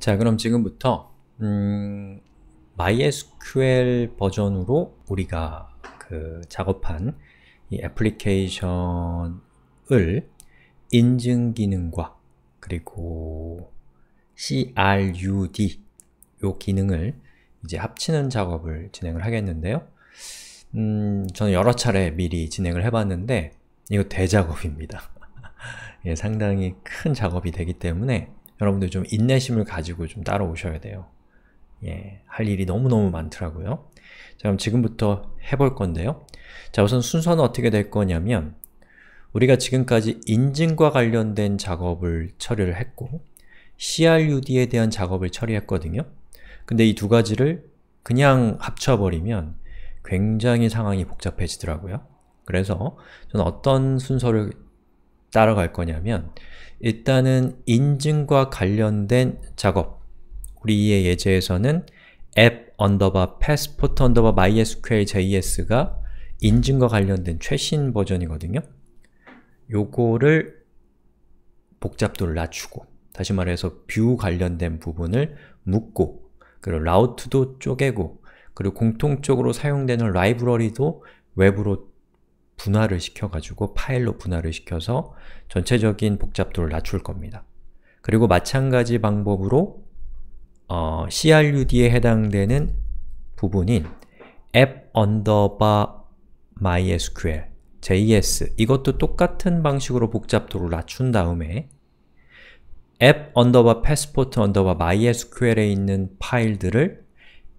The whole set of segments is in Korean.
자 그럼 지금부터 음, MySQL 버전으로 우리가 그 작업한 이 애플리케이션을 인증 기능과 그리고 CRUD 요 기능을 이제 합치는 작업을 진행을 하겠는데요. 음, 저는 여러 차례 미리 진행을 해봤는데 이거 대작업입니다. 예, 상당히 큰 작업이 되기 때문에 여러분들 좀 인내심을 가지고 좀 따라오셔야 돼요. 예, 할 일이 너무너무 많더라고요. 자, 그럼 지금부터 해 볼 건데요. 자, 우선 순서는 어떻게 될 거냐면 우리가 지금까지 인증과 관련된 작업을 처리를 했고 crud에 대한 작업을 처리했거든요. 근데 이 두 가지를 그냥 합쳐버리면 굉장히 상황이 복잡해지더라고요. 그래서 저는 어떤 순서를 따라갈 거냐면 일단은 인증과 관련된 작업 우리 이의 예제에서는 app underbar passport underbar mysql js가 인증과 관련된 최신 버전이거든요. 요거를 복잡도를 낮추고 다시 말해서 뷰 관련된 부분을 묶고 그리고 라우트도 쪼개고 그리고 공통적으로 사용되는 라이브러리도 외부로 분할을 시켜가지고 파일로 분할을 시켜서 전체적인 복잡도를 낮출 겁니다. 그리고 마찬가지 방법으로 어, crud에 해당되는 부분인 app mysql js 이것도 똑같은 방식으로 복잡도를 낮춘 다음에 app passport mysql에 있는 파일들을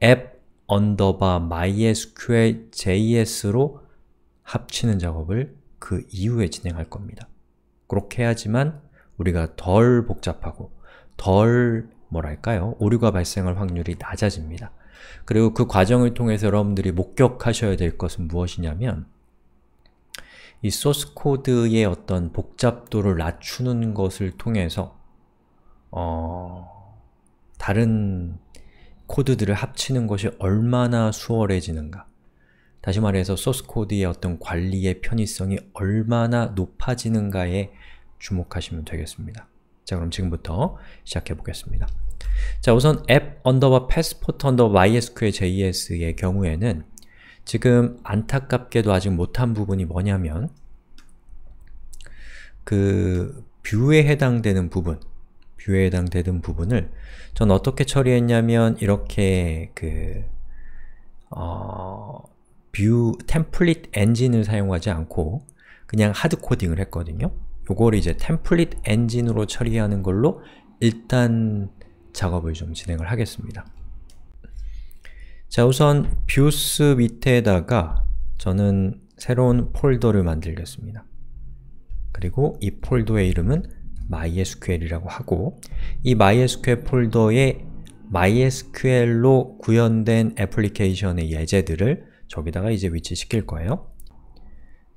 app mysql js로 합치는 작업을 그 이후에 진행할 겁니다. 그렇게 해야지만 우리가 덜 복잡하고 덜 뭐랄까요? 오류가 발생할 확률이 낮아집니다. 그리고 그 과정을 통해서 여러분들이 목격하셔야 될 것은 무엇이냐면 이 소스 코드의 어떤 복잡도를 낮추는 것을 통해서 어... 다른 코드들을 합치는 것이 얼마나 수월해지는가 다시 말해서 소스 코드의 어떤 관리의 편의성이 얼마나 높아지는가에 주목하시면 되겠습니다. 자 그럼 지금부터 시작해 보겠습니다. 자 우선 app underbar passport underbar mysql js의 경우에는 지금 안타깝게도 아직 못한 부분이 뭐냐면 그 뷰에 해당되는 부분 뷰에 해당되는 부분을 전 어떻게 처리했냐면 이렇게 그 어, 뷰 템플릿 엔진을 사용하지 않고 그냥 하드 코딩을 했거든요. 요걸 이제 템플릿 엔진으로 처리하는 걸로 일단 작업을 좀 진행을 하겠습니다. 자 우선 뷰스 밑에다가 저는 새로운 폴더를 만들겠습니다. 그리고 이 폴더의 이름은 MySQL이라고 하고 이 MySQL 폴더에 MySQL로 구현된 애플리케이션의 예제들을 저기다가 이제 위치시킬 거예요.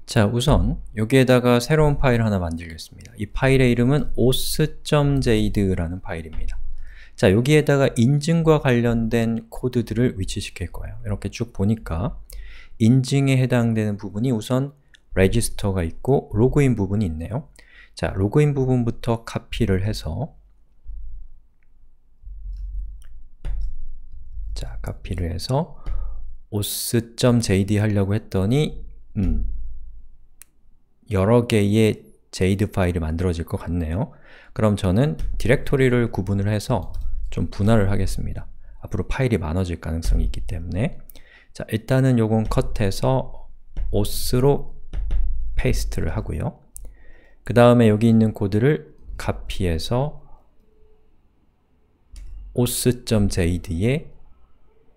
자, 우선 여기에다가 새로운 파일 하나 만들겠습니다. 이 파일의 이름은 os.jade라는 파일입니다. 자, 여기에다가 인증과 관련된 코드들을 위치시킬 거예요. 이렇게 쭉 보니까 인증에 해당되는 부분이 우선 r e g i s t e r 가 있고 로그인 부분이 있네요. 자, 로그인 부분부터 카피를 해서 자, 카피를 해서 os.jd 하려고 했더니 음, 여러 개의 JD 파일이 만들어질 것 같네요. 그럼 저는 디렉토리를 구분을 해서 좀 분할을 하겠습니다. 앞으로 파일이 많아질 가능성이 있기 때문에 자 일단은 요건 컷해서 os로 페이스트를 하고요. 그 다음에 여기 있는 코드를 카피해서 os.jd에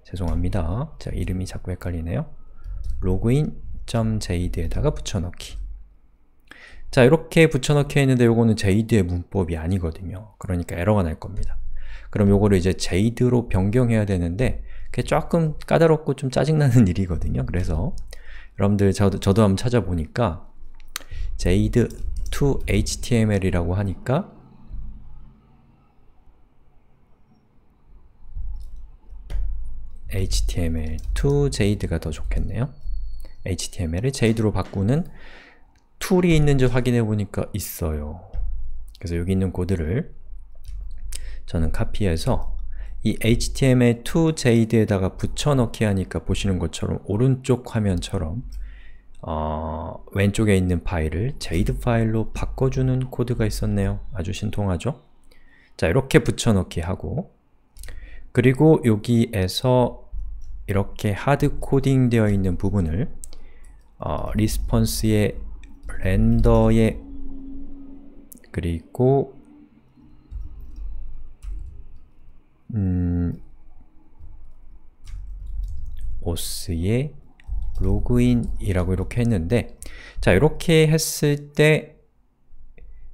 죄송합니다. 자, 이름이 자꾸 헷갈리네요. 로그인.jd에다가 붙여넣기 자, 이렇게 붙여넣기 했는데 요거는 jd의 문법이 아니거든요. 그러니까 에러가 날 겁니다. 그럼 요거를 이제 j d 로 변경해야 되는데 그게 조금 까다롭고 좀 짜증나는 일이거든요. 그래서 여러분들 저도, 저도 한번 찾아보니까 j d e html이라고 하니까 html to jade가 더 좋겠네요. html을 jade로 바꾸는 툴이 있는지 확인해 보니까 있어요. 그래서 여기 있는 코드를 저는 카피해서 이 html to jade에다가 붙여넣기 하니까 보시는 것처럼 오른쪽 화면처럼 어, 왼쪽에 있는 파일을 jade 파일로 바꿔주는 코드가 있었네요. 아주 신통하죠? 자, 이렇게 붙여넣기 하고 그리고 여기에서 이렇게 하드 코딩 되어 있는 부분을 어, 리스폰스의 렌더의 그리고 음, 오스의 로그인이라고 이렇게 했는데 자 이렇게 했을 때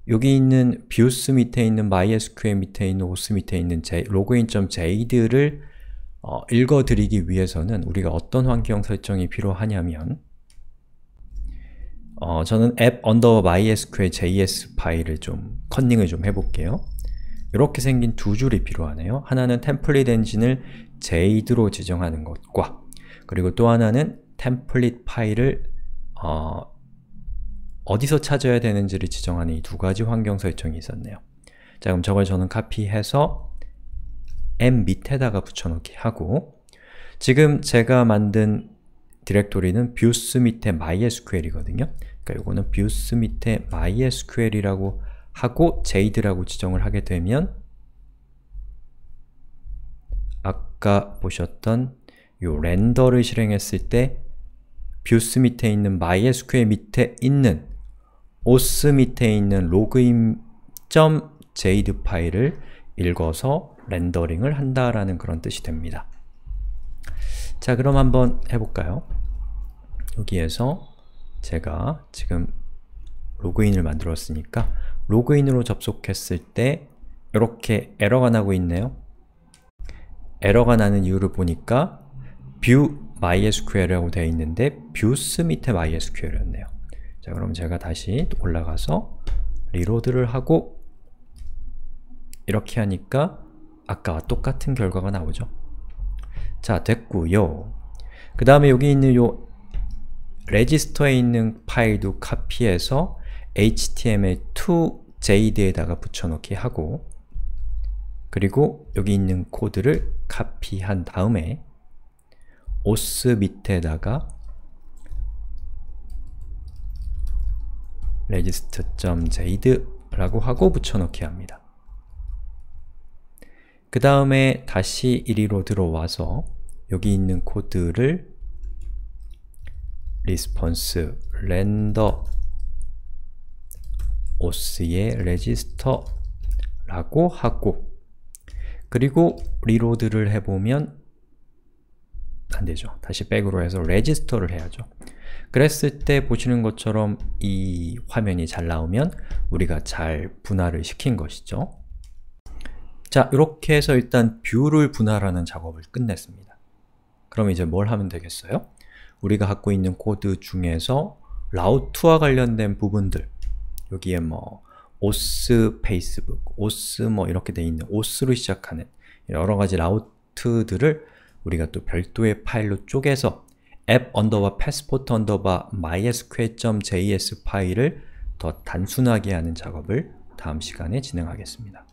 여기 있는 뷰스 밑에 있는 MySQL 밑에 있는 OS 밑에 있는 login.jad를 어, 읽어드리기 위해서는 우리가 어떤 환경 설정이 필요하냐면 어, 저는 app u n d e r s c o e mysql js 파일을 좀 컨닝을 좀 해볼게요. 이렇게 생긴 두 줄이 필요하네요. 하나는 템플릿 엔진을 jade로 지정하는 것과 그리고 또 하나는 템플릿 파일을 어, 어디서 찾아야 되는지를 지정하는 이 두 가지 환경 설정이 있었네요. 자 그럼 저걸 저는 카피해서 m 밑에다가 붙여넣기 하고 지금 제가 만든 디렉토리는 뷰스 밑에 mysql이거든요. 그러니까 이거는 뷰스 밑에 mysql이라고 하고 jade라고 지정을 하게 되면 아까 보셨던 요 렌더를 실행했을 때 뷰스 밑에 있는 mysql 밑에 있는 os 밑에 있는 login.jade 파일을 읽어서 렌더링을 한다라는 그런 뜻이 됩니다. 자, 그럼 한번 해볼까요? 여기에서 제가 지금 로그인을 만들었으니까 로그인으로 접속했을 때 이렇게 에러가 나고 있네요. 에러가 나는 이유를 보니까 view MySQL이라고 되어 있는데 뷰스 밑에 MySQL이었네요. 자, 그럼 제가 다시 올라가서 리로드를 하고 이렇게 하니까 아까와 똑같은 결과가 나오죠. 자, 됐고요. 그 다음에 여기 있는 요 레지스터에 있는 파일도 카피해서 html 2 j d 에다가 붙여넣기 하고 그리고 여기 있는 코드를 카피한 다음에 os 밑에다가 register.jade라고 하고 붙여넣기 합니다. 그 다음에 다시 이리로 들어와서 여기 있는 코드를 response render os의 register라고 하고 그리고 리로드를 해보면 안되죠. 다시 백으로 해서 레지스터를 해야죠. 그랬을 때 보시는 것처럼 이 화면이 잘 나오면 우리가 잘 분할을 시킨 것이죠. 자, 이렇게 해서 일단 뷰를 분할하는 작업을 끝냈습니다. 그럼 이제 뭘 하면 되겠어요? 우리가 갖고 있는 코드 중에서 라우트와 관련된 부분들 여기에 뭐 오스 페이스북, 오스 뭐 이렇게 돼 있는 오스로 시작하는 여러 가지 라우트들을 우리가 또 별도의 파일로 쪼개서 app 언더바 passport 언더바 mysql.js 파일을 더 단순하게 하는 작업을 다음 시간에 진행하겠습니다.